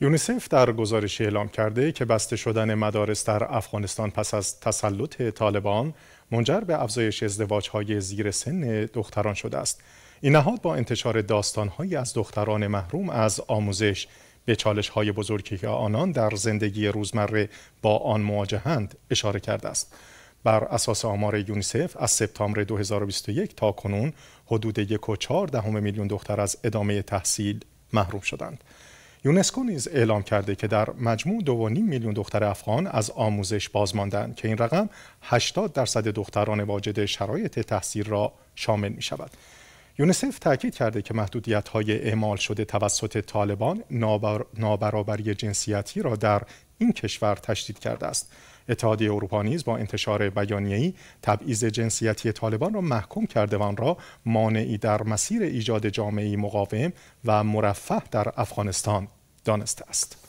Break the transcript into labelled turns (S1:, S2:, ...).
S1: یونیسف در گزارشی اعلام کرده که بسته شدن مدارس در افغانستان پس از تسلط طالبان منجر به افزایش ازدواج های زیر سن دختران شده است. این نهاد با انتشار داستانهایی از دختران محروم از آموزش به چالش های بزرگی که آنان در زندگی روزمره با آن مواجهند اشاره کرده است. بر اساس آمار یونیسف از سپتامبر 2021 تا کنون حدود 1.4 میلیون دختر از ادامه تحصیل محروم شدند. یونسکو نیز اعلام کرده که در مجموع 2.5 میلیون دختر افغان از آموزش بازماندند که این رقم 80 درصد دختران واجد شرایط تحصیل را شامل می شود. یونسف تاکید کرده که محدودیت های اعمال شده توسط طالبان نابرابری جنسیتی را در این کشور تشدید کرده است اتحادیه اروپا نیز با انتشار بیانیه‌ای تبعیض جنسیتی طالبان را محکوم کرده و آن را مانعی در مسیر ایجاد جامعه مقاوم و مرفه در افغانستان دانسته است